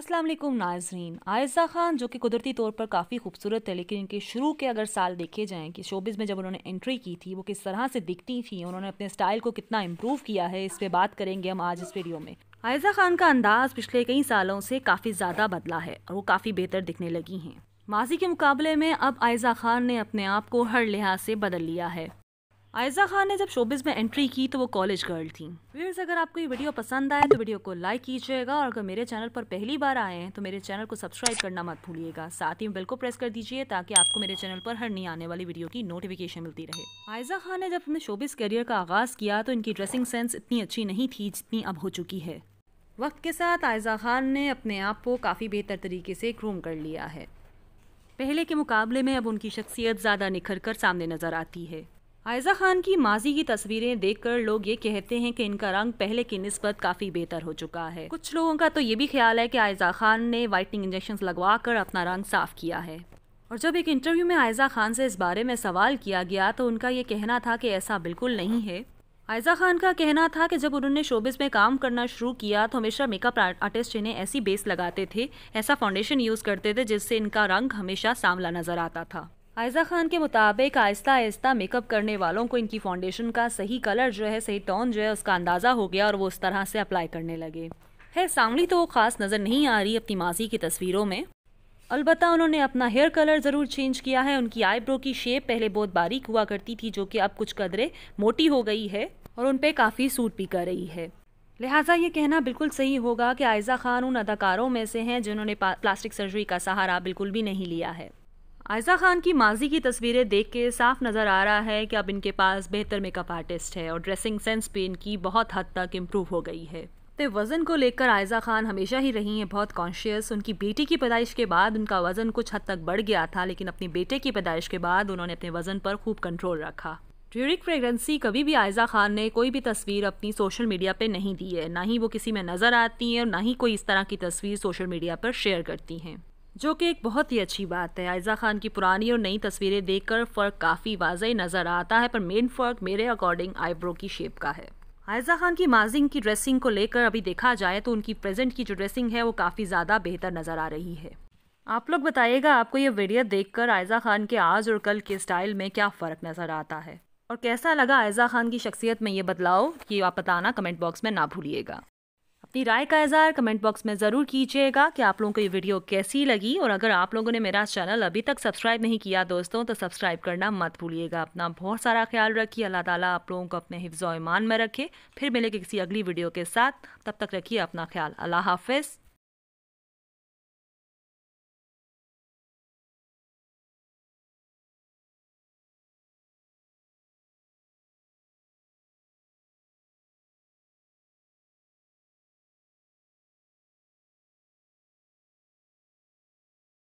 अस्सलाम वालेकुम नाजरीन आयजा खान जो कि कुदरती तौर पर काफ़ी खूबसूरत है लेकिन इनके शुरू के अगर साल देखे जाएं कि शोबिज़ में जब उन्होंने एंट्री की थी वो किस तरह से दिखती थी उन्होंने अपने स्टाइल को कितना इम्प्रूव किया है इस पर बात करेंगे हम आज इस वीडियो में आयजा खान का अंदाज़ पिछले कई सालों से काफ़ी ज़्यादा बदला है और वो काफ़ी बेहतर दिखने लगी हैं माजी के मुकाबले में अब आयजा खान ने अपने आप को हर लिहाज से बदल लिया है आयजा खान ने जब शोबिज़ में एंट्री की तो वो कॉलेज गर्ल थी व्यवर्स अगर आपको ये वीडियो पसंद आए तो वीडियो को लाइक कीजिएगा और अगर मेरे चैनल पर पहली बार आए हैं तो मेरे चैनल को सब्सक्राइब करना मत भूलिएगा साथ ही बेल को प्रेस कर दीजिए ताकि आपको मेरे चैनल पर हर नई आने वाली वीडियो की नोटिफिकेशन मिलती रहे आयजा खान ने जब अपने शोबिस करियर का आगाज़ किया तो इनकी ड्रेसिंग सेंस इतनी अच्छी नहीं थी जितनी अब हो चुकी है वक्त के साथ आयजा खान ने अपने आप को काफ़ी बेहतर तरीके से ग्रूम कर लिया है पहले के मुकाबले में अब उनकी शख्सियत ज़्यादा निखर कर सामने नज़र आती है आयजा खान की माजी की तस्वीरें देखकर लोग ये कहते हैं कि इनका रंग पहले की नस्बत काफ़ी बेहतर हो चुका है कुछ लोगों का तो ये भी ख्याल है कि आयजा खान ने वाइटनिंग इंजेक्शन लगवा कर अपना रंग साफ किया है और जब एक इंटरव्यू में आयजा खान से इस बारे में सवाल किया गया तो उनका ये कहना था कि ऐसा बिल्कुल नहीं है आयजा खान का कहना था कि जब उन्होंने शोबिस में काम करना शुरू किया तो हमेशा मेकअप आर्टिस्ट इन्हें ऐसी बेस लगाते थे ऐसा फाउंडेशन यूज़ करते थे जिससे इनका रंग हमेशा सांवला नज़र आता था आयजा खान के मुताबिक आहिस्ता आहिस्ता मेकअप करने वालों को इनकी फाउंडेशन का सही कलर जो है सही टोन जो है उसका अंदाज़ा हो गया और वो उस तरह से अप्लाई करने लगे है सांगली तो वो ख़ास नज़र नहीं आ रही अपनी माजी की तस्वीरों में अलबत् उन्होंने अपना हेयर कलर ज़रूर चेंज किया है उनकी आईब्रो की शेप पहले बहुत बारीक हुआ करती थी जो कि अब कुछ कदरे मोटी हो गई है और उन पर काफ़ी सूट भी कर रही है लिहाजा ये कहना बिल्कुल सही होगा कि आयजा खान उन अदाकारों में से हैं जिन्होंने प्लास्टिक सर्जरी का सहारा बिल्कुल भी नहीं लिया है आयजा खान की माजी की तस्वीरें देख के साफ नज़र आ रहा है कि अब इनके पास बेहतर मेकअप आर्टिस्ट है और ड्रेसिंग सेंस भी इनकी बहुत हद तक इम्प्रूव हो गई है तो वज़न को लेकर आयजा खान हमेशा ही रही हैं बहुत कॉन्शियस उनकी बेटी की पैदाइश के बाद उनका वज़न कुछ हद तक बढ़ गया था लेकिन अपने बेटे की पैदाइश के बाद उन्होंने अपने वज़न पर खूब कंट्रोल रखा ड्यूरिक प्रेगनेंसी कभी भी आयजा खान ने कोई भी तस्वीर अपनी सोशल मीडिया पर नहीं दी है ना ही वो किसी में नज़र आती हैं और ना ही कोई इस तरह की तस्वीर सोशल मीडिया पर शेयर करती हैं जो कि एक बहुत ही अच्छी बात है आयजा खान की पुरानी और नई तस्वीरें देखकर फ़र्क काफ़ी वाजह नज़र आता है पर मेन फ़र्क मेरे अकॉर्डिंग आईब्रो की शेप का है आयजा खान की माजिंग की ड्रेसिंग को लेकर अभी देखा जाए तो उनकी प्रेजेंट की जो ड्रेसिंग है वो काफ़ी ज़्यादा बेहतर नज़र आ रही है आप लोग बताइएगा आपको ये वीडियो देखकर आयजा खान के आज और कल के स्टाइल में क्या फ़र्क नज़र आता है और कैसा लगा आयजा खान की शख्सियत में ये बदलाव ये आप बताना कमेंट बॉक्स में ना भूलिएगा अपनी राय का इजहार कमेंट बॉक्स में ज़रूर कीजिएगा कि आप लोगों को ये वीडियो कैसी लगी और अगर आप लोगों ने मेरा चैनल अभी तक सब्सक्राइब नहीं किया दोस्तों तो सब्सक्राइब करना मत भूलिएगा अपना बहुत सारा ख्याल रखिए अल्लाह ताला आप लोगों को अपने हिफ्ज़ ईमान में रखे फिर मिलेंगे किसी अगली वीडियो के साथ तब तक रखिए अपना ख्याल अल्लाह हाफिज़